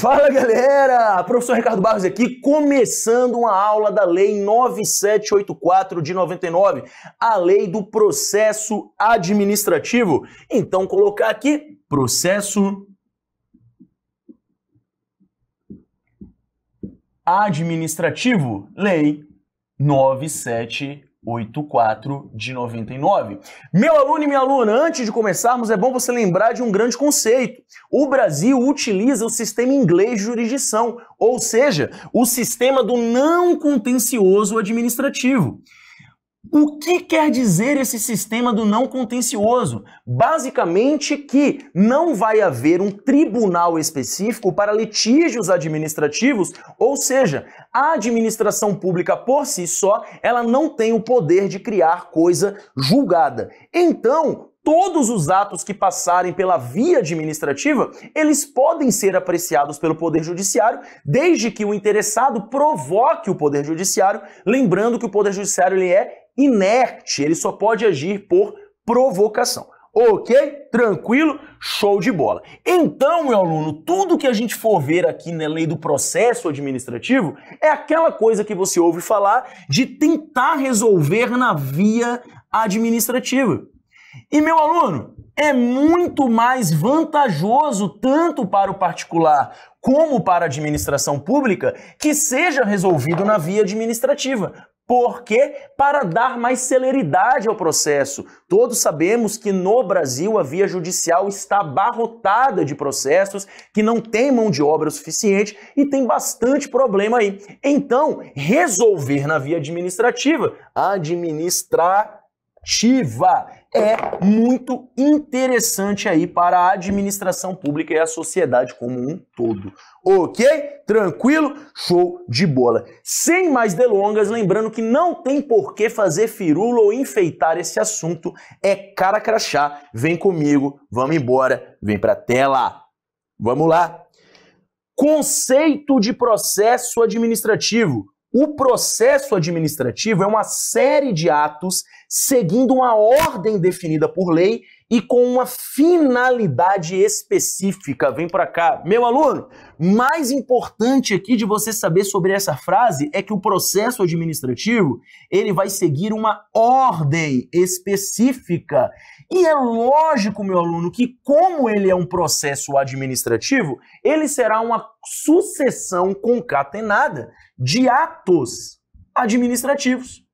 Fala galera! Professor Ricardo Barros aqui, começando uma aula da Lei 9784 de 99, a Lei do Processo Administrativo. Então, colocar aqui processo administrativo, Lei 9784. 84 de 99. Meu aluno e minha aluna, antes de começarmos, é bom você lembrar de um grande conceito. O Brasil utiliza o sistema inglês de jurisdição, ou seja, o sistema do não contencioso administrativo. O que quer dizer esse sistema do não contencioso? Basicamente que não vai haver um tribunal específico para litígios administrativos, ou seja, a administração pública por si só, ela não tem o poder de criar coisa julgada. Então, todos os atos que passarem pela via administrativa, eles podem ser apreciados pelo Poder Judiciário, desde que o interessado provoque o Poder Judiciário, lembrando que o Poder Judiciário ele é inerte, ele só pode agir por provocação. Ok? Tranquilo? Show de bola. Então, meu aluno, tudo que a gente for ver aqui na lei do processo administrativo é aquela coisa que você ouve falar de tentar resolver na via administrativa. E, meu aluno, é muito mais vantajoso tanto para o particular como para a administração pública que seja resolvido na via administrativa. Por quê? Para dar mais celeridade ao processo. Todos sabemos que no Brasil a via judicial está abarrotada de processos que não tem mão de obra o suficiente e tem bastante problema aí. Então, resolver na via administrativa, administrativa é muito interessante aí para a administração pública e a sociedade como um todo. Ok? Tranquilo? Show de bola. Sem mais delongas, lembrando que não tem por que fazer firula ou enfeitar esse assunto. É cara crachá. Vem comigo, vamos embora, vem pra tela. Vamos lá. Conceito de processo administrativo. O processo administrativo é uma série de atos seguindo uma ordem definida por lei e com uma finalidade específica. Vem para cá, meu aluno. Mais importante aqui de você saber sobre essa frase é que o processo administrativo, ele vai seguir uma ordem específica. E é lógico, meu aluno, que como ele é um processo administrativo, ele será uma sucessão concatenada de atos administrativos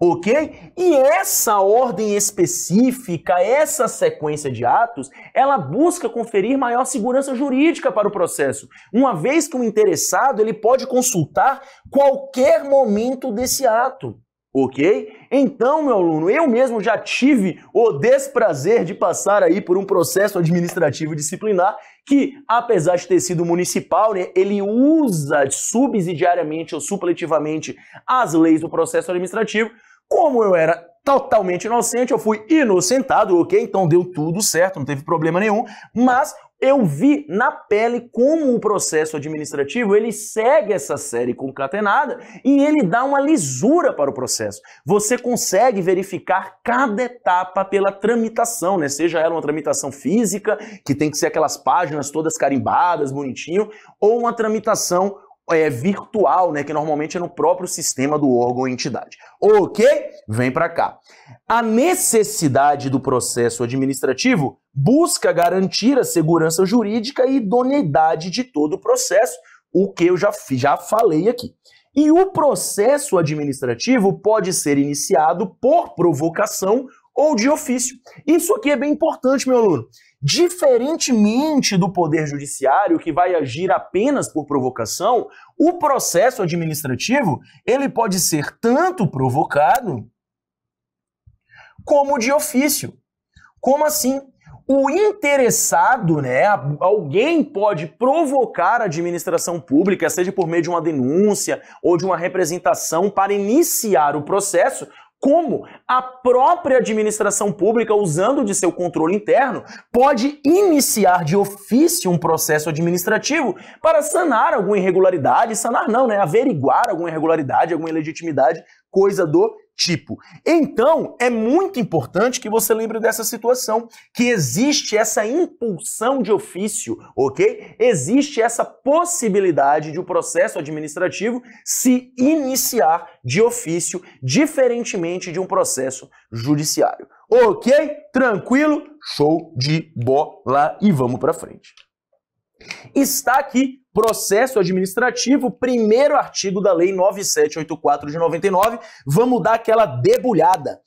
ok? E essa ordem específica, essa sequência de atos, ela busca conferir maior segurança jurídica para o processo, uma vez que o interessado ele pode consultar qualquer momento desse ato. Ok? Então, meu aluno, eu mesmo já tive o desprazer de passar aí por um processo administrativo disciplinar que, apesar de ter sido municipal, né, ele usa subsidiariamente ou supletivamente as leis do processo administrativo, como eu era totalmente inocente, eu fui inocentado, ok? Então deu tudo certo, não teve problema nenhum, mas eu vi na pele como o processo administrativo ele segue essa série concatenada e ele dá uma lisura para o processo. Você consegue verificar cada etapa pela tramitação, né? Seja ela uma tramitação física, que tem que ser aquelas páginas todas carimbadas, bonitinho, ou uma tramitação é, virtual, né, que normalmente é no próprio sistema do órgão ou entidade. Ok? Vem para cá. A necessidade do processo administrativo busca garantir a segurança jurídica e idoneidade de todo o processo, o que eu já, já falei aqui. E o processo administrativo pode ser iniciado por provocação ou de ofício. Isso aqui é bem importante, meu aluno. Diferentemente do Poder Judiciário, que vai agir apenas por provocação, o processo administrativo ele pode ser tanto provocado como de ofício. Como assim? O interessado, né? Alguém pode provocar a administração pública, seja por meio de uma denúncia ou de uma representação, para iniciar o processo como a própria administração pública, usando de seu controle interno, pode iniciar de ofício um processo administrativo para sanar alguma irregularidade, sanar não, né? Averiguar alguma irregularidade, alguma ilegitimidade, coisa do tipo. Então, é muito importante que você lembre dessa situação, que existe essa impulsão de ofício, ok? Existe essa possibilidade de o um processo administrativo se iniciar de ofício, diferentemente de um processo judiciário. Ok? Tranquilo? Show de bola e vamos para frente. Está aqui processo administrativo, primeiro artigo da Lei 9784 de 99, vamos dar aquela debulhada.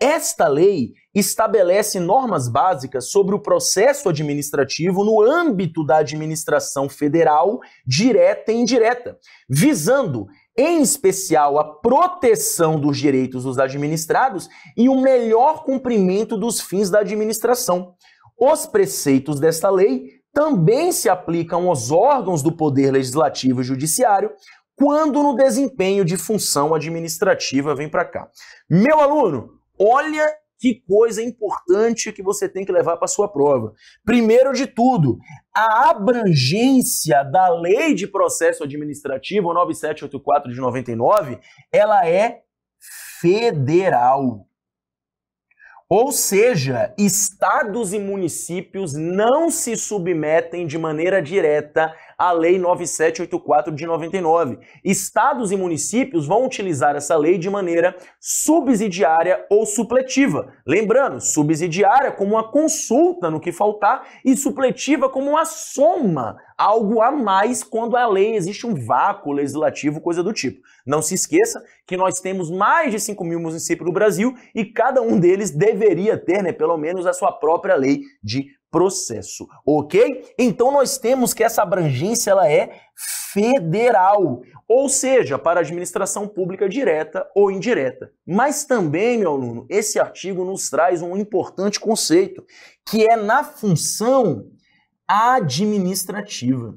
Esta lei estabelece normas básicas sobre o processo administrativo no âmbito da administração federal, direta e indireta, visando, em especial, a proteção dos direitos dos administrados e o melhor cumprimento dos fins da administração. Os preceitos desta lei também se aplicam aos órgãos do poder legislativo e judiciário quando no desempenho de função administrativa vem para cá. Meu aluno, olha que coisa importante que você tem que levar para sua prova. Primeiro de tudo, a abrangência da Lei de Processo Administrativo 9784 de 99, ela é federal. Ou seja, estados e municípios não se submetem de maneira direta a Lei 9784 de 99. Estados e municípios vão utilizar essa lei de maneira subsidiária ou supletiva. Lembrando, subsidiária como uma consulta no que faltar e supletiva como uma soma, algo a mais quando a lei existe um vácuo legislativo, coisa do tipo. Não se esqueça que nós temos mais de 5 mil municípios no Brasil e cada um deles deveria ter, né, pelo menos, a sua própria lei de processo, ok? Então nós temos que essa abrangência ela é federal, ou seja, para administração pública direta ou indireta. Mas também, meu aluno, esse artigo nos traz um importante conceito, que é na função administrativa.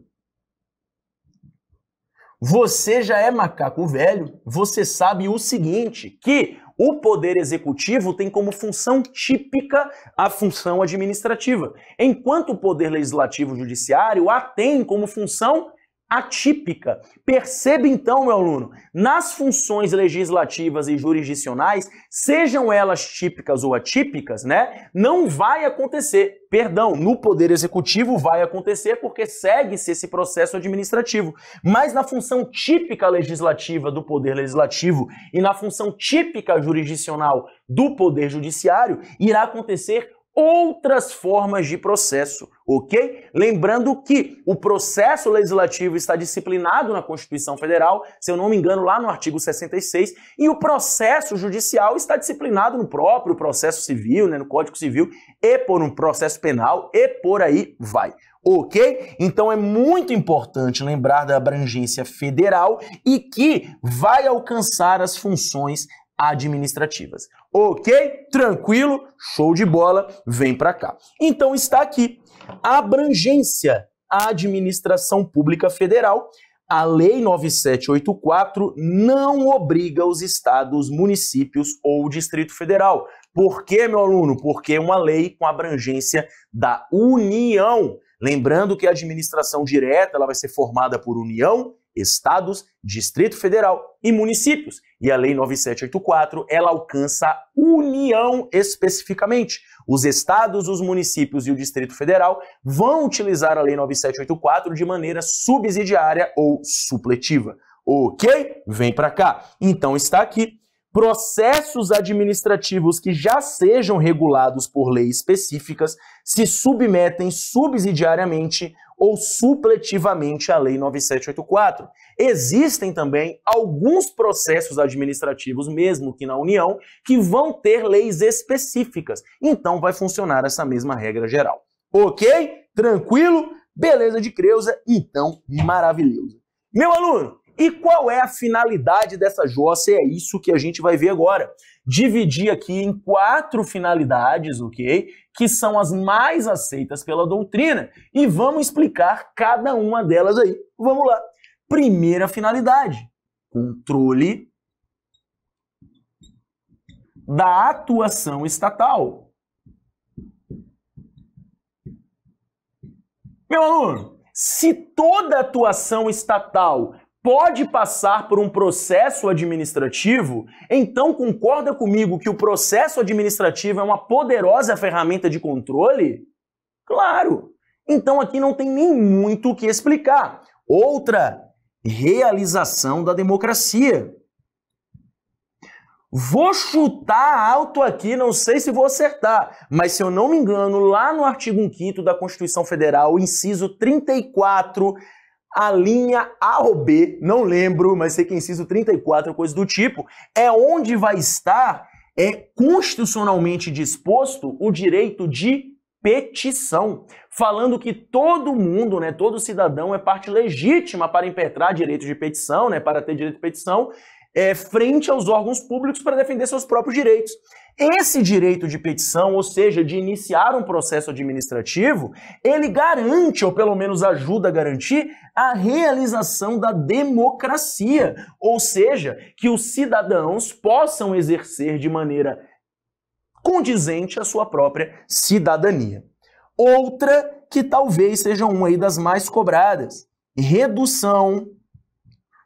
Você já é macaco velho, você sabe o seguinte, que o poder executivo tem como função típica a função administrativa, enquanto o poder legislativo judiciário a tem como função atípica. Perceba então, meu aluno, nas funções legislativas e jurisdicionais, sejam elas típicas ou atípicas, né? Não vai acontecer, perdão, no poder executivo vai acontecer porque segue-se esse processo administrativo, mas na função típica legislativa do poder legislativo e na função típica jurisdicional do poder judiciário irá acontecer outras formas de processo, ok? Lembrando que o processo legislativo está disciplinado na Constituição Federal, se eu não me engano, lá no artigo 66, e o processo judicial está disciplinado no próprio processo civil, né, no Código Civil, e por um processo penal, e por aí vai. Ok? Então é muito importante lembrar da abrangência federal e que vai alcançar as funções administrativas. Ok? Tranquilo? Show de bola, vem para cá. Então está aqui a abrangência à administração pública federal. A Lei 9784 não obriga os estados, municípios ou Distrito Federal. Por quê, meu aluno? Porque é uma lei com abrangência da União. Lembrando que a administração direta ela vai ser formada por União, estados, Distrito Federal e municípios. E a Lei 9784, ela alcança a União especificamente. Os estados, os municípios e o Distrito Federal vão utilizar a Lei 9784 de maneira subsidiária ou supletiva. OK? Vem para cá. Então está aqui processos administrativos que já sejam regulados por leis específicas se submetem subsidiariamente ou supletivamente à Lei 9784. Existem também alguns processos administrativos, mesmo que na União, que vão ter leis específicas. Então vai funcionar essa mesma regra geral. Ok? Tranquilo? Beleza de Creuza? Então, maravilhoso. Meu aluno, e qual é a finalidade dessa jossa? É isso que a gente vai ver agora. Dividir aqui em quatro finalidades, ok? Que são as mais aceitas pela doutrina. E vamos explicar cada uma delas aí. Vamos lá. Primeira finalidade: controle da atuação estatal. Meu aluno, se toda atuação estatal pode passar por um processo administrativo, então concorda comigo que o processo administrativo é uma poderosa ferramenta de controle? Claro! Então aqui não tem nem muito o que explicar. Outra realização da democracia. Vou chutar alto aqui, não sei se vou acertar, mas se eu não me engano, lá no artigo 5 da Constituição Federal, inciso 34, a linha A ou B, não lembro, mas sei que é inciso 34, coisa do tipo, é onde vai estar é constitucionalmente disposto o direito de petição, falando que todo mundo, né, todo cidadão é parte legítima para impetrar direito de petição, né, para ter direito de petição, é, frente aos órgãos públicos para defender seus próprios direitos. Esse direito de petição, ou seja, de iniciar um processo administrativo, ele garante, ou pelo menos ajuda a garantir, a realização da democracia, ou seja, que os cidadãos possam exercer de maneira condizente a sua própria cidadania. Outra que talvez seja uma das mais cobradas, redução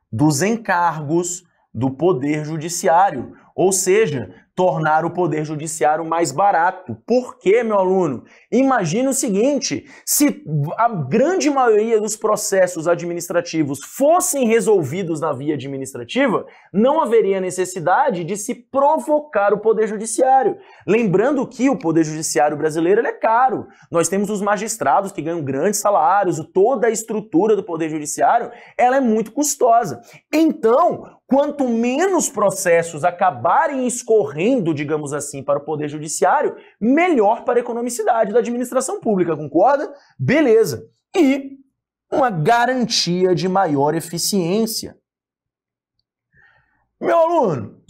dos encargos do poder judiciário, ou seja, tornar o poder judiciário mais barato. Por quê, meu aluno? Imagine o seguinte: se a grande maioria dos processos administrativos fossem resolvidos na via administrativa, não haveria necessidade de se provocar o poder judiciário. Lembrando que o poder judiciário brasileiro é caro. Nós temos os magistrados que ganham grandes salários, toda a estrutura do poder judiciário, ela é muito custosa. Então, quanto menos processos acabarem escorrendo, digamos assim, para o Poder Judiciário, melhor para a economicidade da administração pública, concorda? Beleza. E uma garantia de maior eficiência. Meu aluno,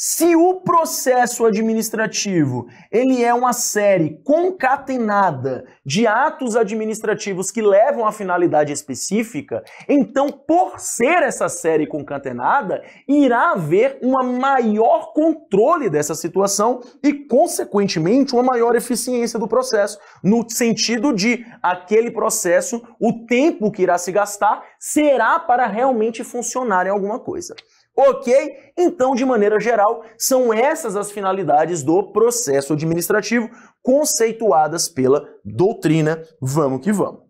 se o processo administrativo ele é uma série concatenada de atos administrativos que levam a finalidade específica, então por ser essa série concatenada, irá haver um maior controle dessa situação e, consequentemente, uma maior eficiência do processo, no sentido de aquele processo, o tempo que irá se gastar será para realmente funcionar em alguma coisa. Ok? Então, de maneira geral, são essas as finalidades do processo administrativo conceituadas pela doutrina. Vamos que vamos.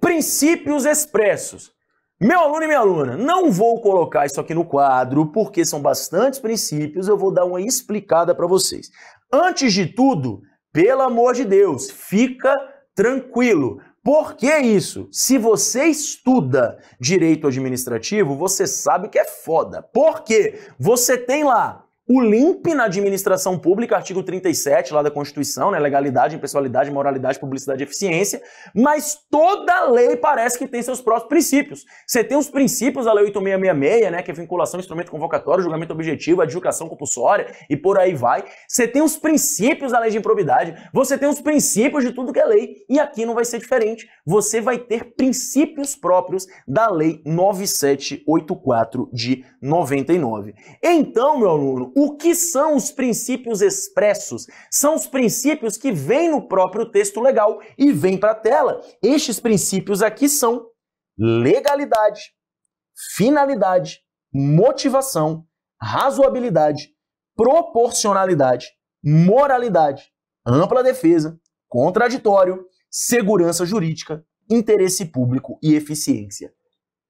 Princípios expressos. Meu aluno e minha aluna, não vou colocar isso aqui no quadro, porque são bastantes princípios, eu vou dar uma explicada para vocês. Antes de tudo, pelo amor de Deus, fica tranquilo. Por que isso? Se você estuda direito administrativo, você sabe que é foda. Porque você tem lá o LIMP na administração pública, artigo 37 lá da Constituição, né? Legalidade, impessoalidade, moralidade, publicidade e eficiência. Mas toda lei parece que tem seus próprios princípios. Você tem os princípios da Lei 8666, né? Que é vinculação, instrumento convocatório, julgamento objetivo, adjudicação compulsória e por aí vai. Você tem os princípios da lei de improbidade. Você tem os princípios de tudo que é lei. E aqui não vai ser diferente. Você vai ter princípios próprios da Lei 9784 de 99. Então, meu aluno, o que são os princípios expressos? São os princípios que vêm no próprio texto legal e vêm para a tela. Estes princípios aqui são legalidade, finalidade, motivação, razoabilidade, proporcionalidade, moralidade, ampla defesa, contraditório, segurança jurídica, interesse público e eficiência.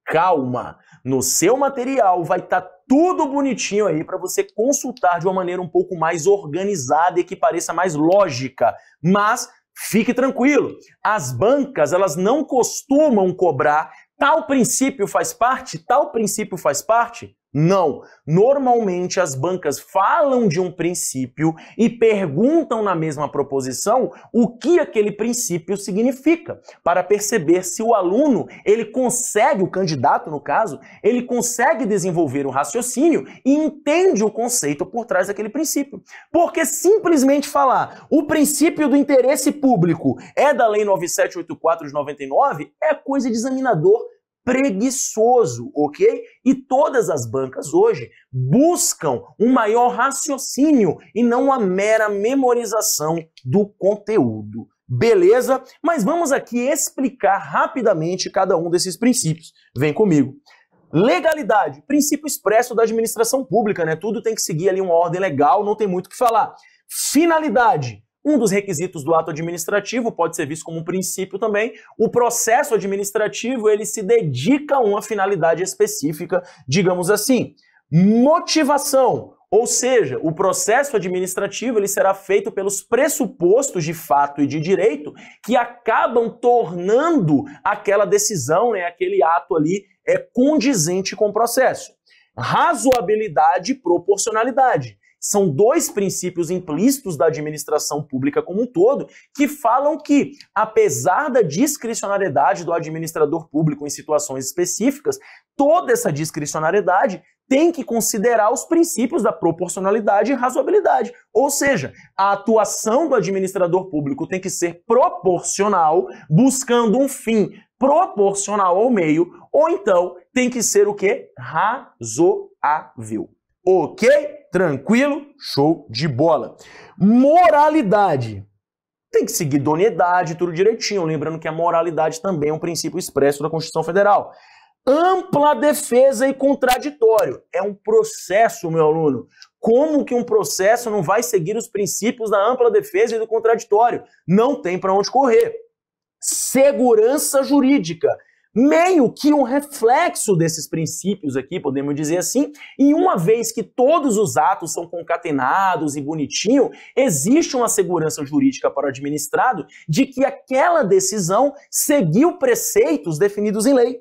Calma! No seu material vai estar tá tudo bonitinho aí para você consultar de uma maneira um pouco mais organizada e que pareça mais lógica. Mas fique tranquilo, as bancas elas não costumam cobrar tal princípio faz parte, tal princípio faz parte não. Normalmente as bancas falam de um princípio e perguntam na mesma proposição o que aquele princípio significa, para perceber se o aluno, ele consegue, o candidato no caso, ele consegue desenvolver o raciocínio e entende o conceito por trás daquele princípio. Porque simplesmente falar o princípio do interesse público é da lei 9784 de 99 é coisa de examinador preguiçoso, ok? E todas as bancas hoje buscam um maior raciocínio e não a mera memorização do conteúdo. Beleza? Mas vamos aqui explicar rapidamente cada um desses princípios. Vem comigo. Legalidade, princípio expresso da administração pública, né? Tudo tem que seguir ali uma ordem legal, não tem muito o que falar. Finalidade, um dos requisitos do ato administrativo pode ser visto como um princípio também. O processo administrativo ele se dedica a uma finalidade específica, digamos assim. Motivação, ou seja, o processo administrativo ele será feito pelos pressupostos de fato e de direito que acabam tornando aquela decisão, né, aquele ato ali, é condizente com o processo. Razoabilidade e proporcionalidade. São dois princípios implícitos da administração pública como um todo que falam que, apesar da discricionariedade do administrador público em situações específicas, toda essa discricionariedade tem que considerar os princípios da proporcionalidade e razoabilidade. Ou seja, a atuação do administrador público tem que ser proporcional, buscando um fim proporcional ao meio, ou então tem que ser o que? Razoável. Ok? Tranquilo? Show de bola. Moralidade. Tem que seguir idoneidade, tudo direitinho. Lembrando que a moralidade também é um princípio expresso da Constituição Federal. Ampla defesa e contraditório. É um processo, meu aluno. Como que um processo não vai seguir os princípios da ampla defesa e do contraditório? Não tem para onde correr. Segurança jurídica meio que um reflexo desses princípios aqui, podemos dizer assim, e uma vez que todos os atos são concatenados e bonitinho, existe uma segurança jurídica para o administrado de que aquela decisão seguiu preceitos definidos em lei.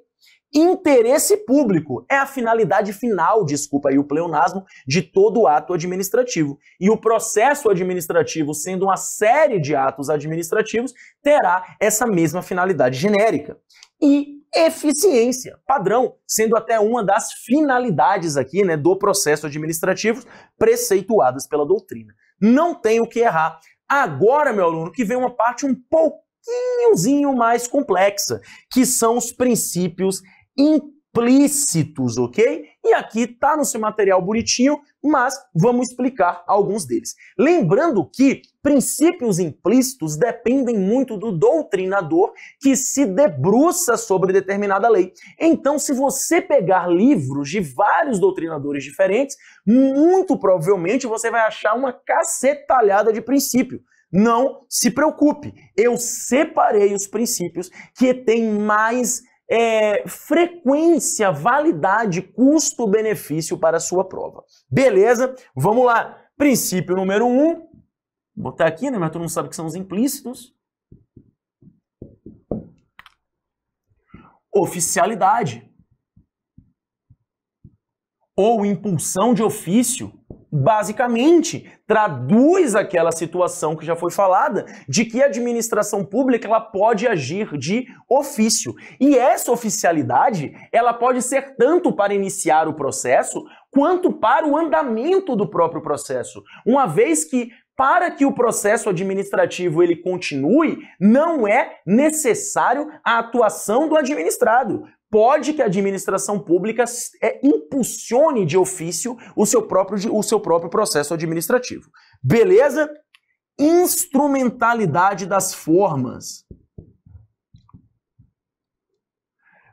Interesse público é a finalidade final, desculpa aí o pleonasmo, de todo ato administrativo. E o processo administrativo, sendo uma série de atos administrativos, terá essa mesma finalidade genérica. E eficiência, padrão, sendo até uma das finalidades aqui né, do processo administrativo preceituadas pela doutrina. Não tem o que errar. Agora, meu aluno, que vem uma parte um pouquinhozinho mais complexa, que são os princípios internos implícitos, ok? E aqui está no seu material bonitinho, mas vamos explicar alguns deles. Lembrando que princípios implícitos dependem muito do doutrinador que se debruça sobre determinada lei. Então, se você pegar livros de vários doutrinadores diferentes, muito provavelmente você vai achar uma cacetalhada de princípio. Não se preocupe, eu separei os princípios que têm mais é, frequência, validade, custo-benefício para a sua prova. Beleza? Vamos lá. Princípio número um, vou botar aqui, né? Mas todo mundo sabe que são os implícitos. Oficialidade. Ou impulsão de ofício basicamente traduz aquela situação que já foi falada de que a administração pública ela pode agir de ofício. E essa oficialidade, ela pode ser tanto para iniciar o processo quanto para o andamento do próprio processo. Uma vez que para que o processo administrativo ele continue, não é necessário a atuação do administrado pode que a administração pública é, impulsione de ofício o seu, próprio, o seu próprio processo administrativo. Beleza? Instrumentalidade das formas.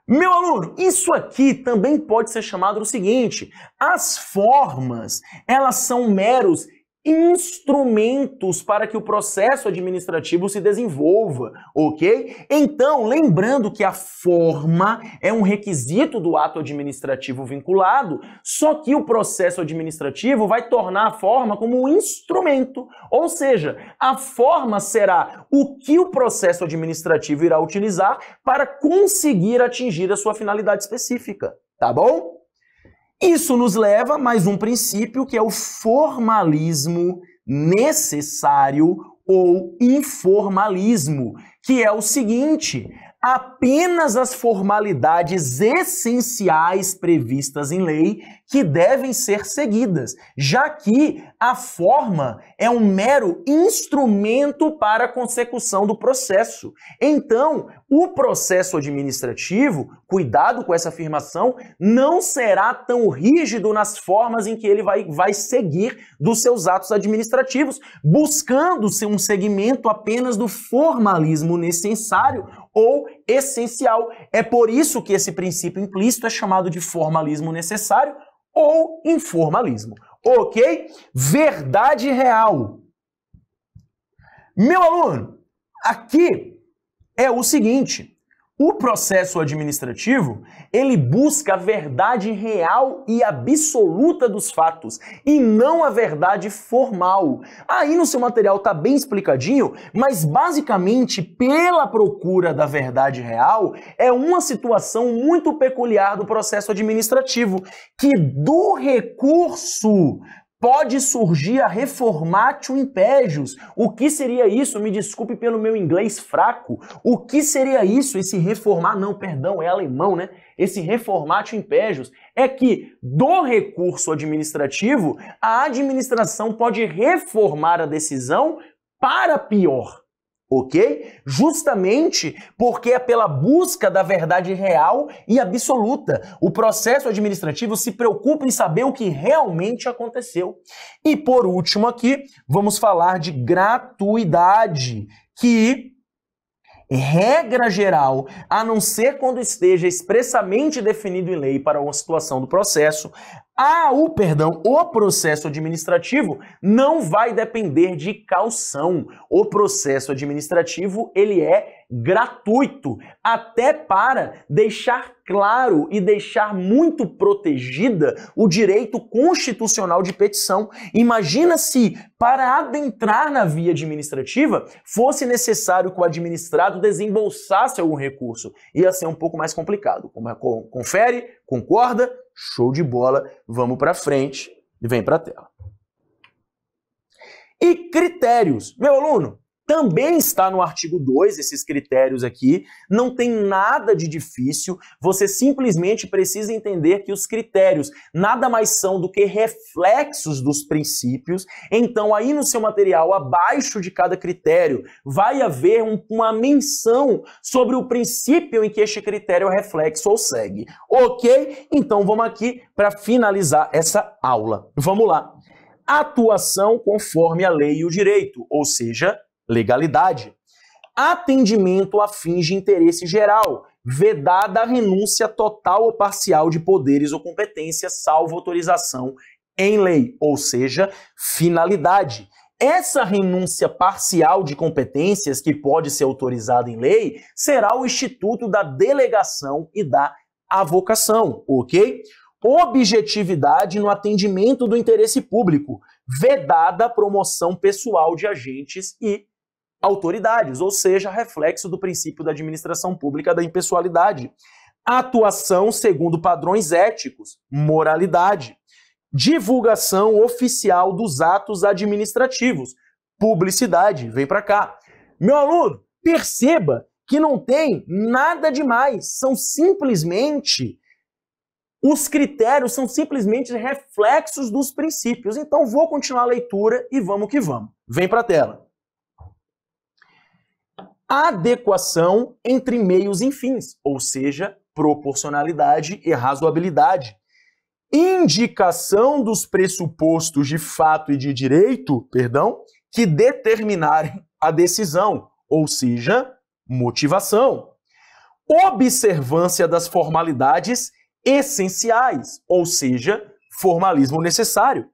Meu aluno, isso aqui também pode ser chamado do seguinte: as formas, elas são meros instrumentos para que o processo administrativo se desenvolva, ok? Então, lembrando que a forma é um requisito do ato administrativo vinculado, só que o processo administrativo vai tornar a forma como um instrumento, ou seja, a forma será o que o processo administrativo irá utilizar para conseguir atingir a sua finalidade específica, tá bom? Isso nos leva a mais um princípio que é o formalismo necessário ou informalismo, que é o seguinte: apenas as formalidades essenciais previstas em lei que devem ser seguidas, já que a forma é um mero instrumento para a consecução do processo. Então, o processo administrativo, cuidado com essa afirmação, não será tão rígido nas formas em que ele vai, vai seguir dos seus atos administrativos, buscando ser um segmento apenas do formalismo necessário ou essencial. É por isso que esse princípio implícito é chamado de formalismo necessário ou informalismo. Ok? Verdade real. Meu aluno, aqui é o seguinte: o processo administrativo, ele busca a verdade real e absoluta dos fatos e não a verdade formal. Aí no seu material tá bem explicadinho, mas basicamente pela procura da verdade real é uma situação muito peculiar do processo administrativo que do recurso pode surgir a reformatio impégios. O que seria isso? Me desculpe pelo meu inglês fraco. O que seria isso? Esse reformar, não, perdão, é alemão, né? Esse reformatio impégios é que do recurso administrativo, a administração pode reformar a decisão para pior ok? Justamente porque é pela busca da verdade real e absoluta. O processo administrativo se preocupa em saber o que realmente aconteceu. E por último aqui, vamos falar de gratuidade, que regra geral, a não ser quando esteja expressamente definido em lei para uma situação do processo, ah, o perdão, o processo administrativo não vai depender de calção. O processo administrativo, ele é gratuito, até para deixar claro e deixar muito protegida o direito constitucional de petição. Imagina se para adentrar na via administrativa fosse necessário que o administrado desembolsasse algum recurso. Ia ser um pouco mais complicado. É, confere Concorda? Show de bola. Vamos para frente e vem para a tela. E critérios. Meu aluno, também está no artigo 2 esses critérios aqui. Não tem nada de difícil, você simplesmente precisa entender que os critérios nada mais são do que reflexos dos princípios. Então, aí no seu material, abaixo de cada critério, vai haver um, uma menção sobre o princípio em que este critério é reflexo ou segue. Ok? Então, vamos aqui para finalizar essa aula. Vamos lá. Atuação conforme a lei e o direito, ou seja, legalidade. Atendimento a fins de interesse geral, vedada a renúncia total ou parcial de poderes ou competências, salvo autorização em lei, ou seja, finalidade. Essa renúncia parcial de competências, que pode ser autorizada em lei, será o instituto da delegação e da avocação, ok? Objetividade no atendimento do interesse público, vedada a promoção pessoal de agentes e autoridades, ou seja, reflexo do princípio da administração pública da impessoalidade. Atuação segundo padrões éticos, moralidade. Divulgação oficial dos atos administrativos, publicidade. Vem para cá. Meu aluno, perceba que não tem nada demais, são simplesmente os critérios são simplesmente reflexos dos princípios. Então vou continuar a leitura e vamos que vamos. Vem para a tela adequação entre meios e fins, ou seja, proporcionalidade e razoabilidade. Indicação dos pressupostos de fato e de direito, perdão, que determinarem a decisão, ou seja, motivação. Observância das formalidades essenciais, ou seja, formalismo necessário.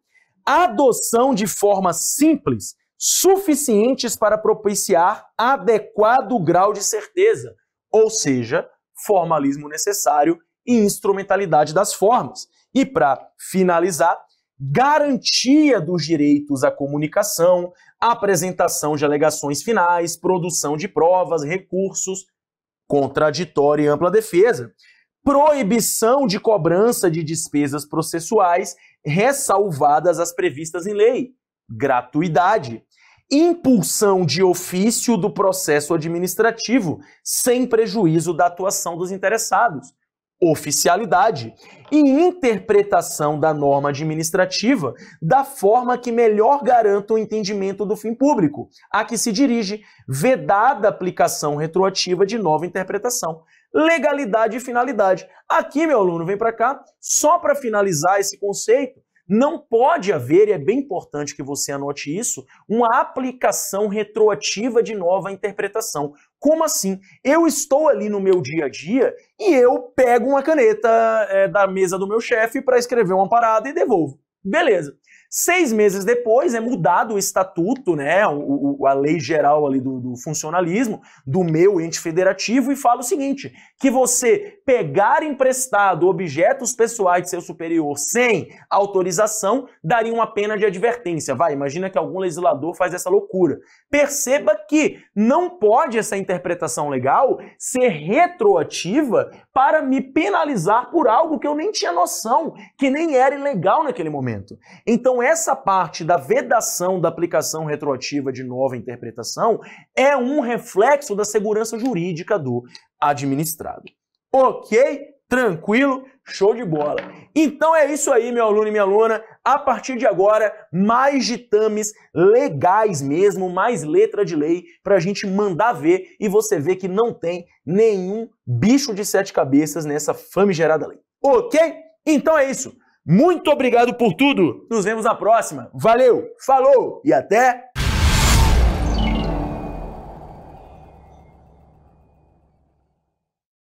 Adoção de forma simples suficientes para propiciar adequado grau de certeza, ou seja, formalismo necessário e instrumentalidade das formas. E para finalizar, garantia dos direitos à comunicação, apresentação de alegações finais, produção de provas, recursos, contraditória e ampla defesa, proibição de cobrança de despesas processuais ressalvadas as previstas em lei gratuidade, impulsão de ofício do processo administrativo, sem prejuízo da atuação dos interessados, oficialidade e interpretação da norma administrativa da forma que melhor garanta o entendimento do fim público, a que se dirige vedada aplicação retroativa de nova interpretação. Legalidade e finalidade. Aqui, meu aluno, vem para cá, só para finalizar esse conceito, não pode haver, e é bem importante que você anote isso, uma aplicação retroativa de nova interpretação. Como assim? Eu estou ali no meu dia a dia e eu pego uma caneta é, da mesa do meu chefe para escrever uma parada e devolvo. Beleza. Seis meses depois é mudado o estatuto, né, o, o, a lei geral ali do, do funcionalismo, do meu ente federativo, e fala o seguinte: que você pegar emprestado objetos pessoais de seu superior sem autorização daria uma pena de advertência. Vai, imagina que algum legislador faz essa loucura. Perceba que não pode essa interpretação legal ser retroativa para me penalizar por algo que eu nem tinha noção, que nem era ilegal naquele momento. Então, essa parte da vedação da aplicação retroativa de nova interpretação é um reflexo da segurança jurídica do administrado. Ok? Tranquilo? Show de bola. Então é isso aí, meu aluno e minha aluna. A partir de agora, mais ditames legais mesmo, mais letra de lei para a gente mandar ver e você ver que não tem nenhum bicho de sete cabeças nessa famigerada lei. Ok? Então é isso. Muito obrigado por tudo. Nos vemos na próxima. Valeu, falou e até